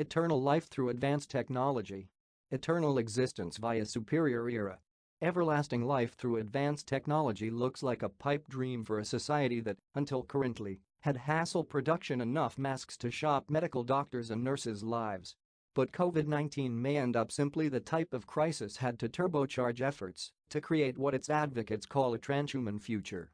Eternal life through advanced technology. Eternal existence via superior era. Everlasting life through advanced technology looks like a pipe dream for a society that, until currently, had hassle production enough masks to shop medical doctors and nurses' lives. But COVID-19 may end up simply the type of crisis had to turbocharge efforts to create what its advocates call a transhuman future.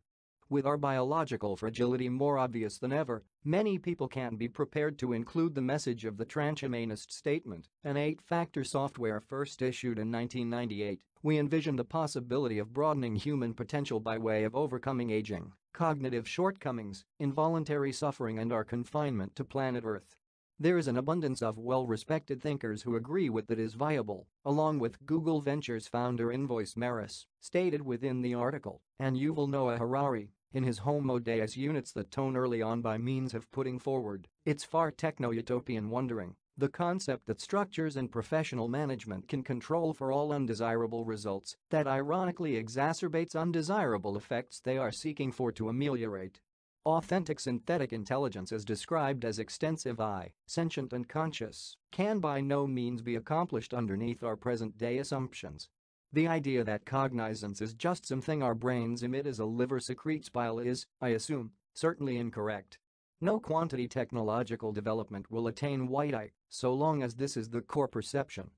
With our biological fragility more obvious than ever, many people can be prepared to include the message of the transhumanist statement, an eight-factor software first issued in 1998. We envision the possibility of broadening human potential by way of overcoming aging, cognitive shortcomings, involuntary suffering and our confinement to planet Earth. There is an abundance of well-respected thinkers who agree with that is viable, along with Google Ventures founder Invoice Maris, stated within the article, and Yuval Noah Harari, in his Homo Deus units the tone early on by means of putting forward its far techno-utopian wondering, the concept that structures and professional management can control for all undesirable results that ironically exacerbates undesirable effects they are seeking for to ameliorate. Authentic synthetic intelligence is described as extensive I, sentient and conscious, can by no means be accomplished underneath our present-day assumptions. The idea that cognizance is just something our brains emit as a liver secretes bile is, I assume, certainly incorrect. No quantity technological development will attain white eye so long as this is the core perception.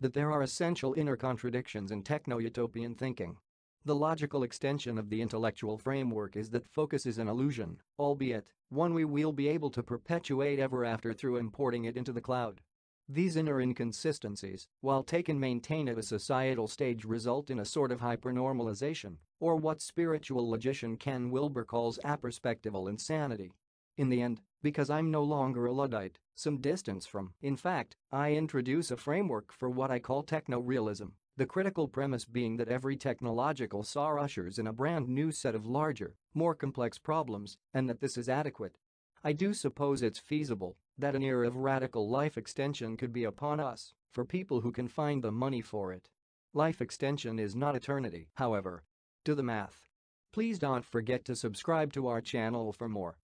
That there are essential inner contradictions in techno-utopian thinking the logical extension of the intellectual framework is that focus is an illusion, albeit one we will be able to perpetuate ever after through importing it into the cloud. These inner inconsistencies, while taken maintain at a societal stage result in a sort of hypernormalization, or what spiritual logician Ken Wilber calls aperspectival insanity. In the end, because I'm no longer a Luddite, some distance from, in fact, I introduce a framework for what I call techno-realism, the critical premise being that every technological SAR ushers in a brand new set of larger, more complex problems and that this is adequate. I do suppose it's feasible that an era of radical life extension could be upon us for people who can find the money for it. Life extension is not eternity, however. Do the math. Please don't forget to subscribe to our channel for more.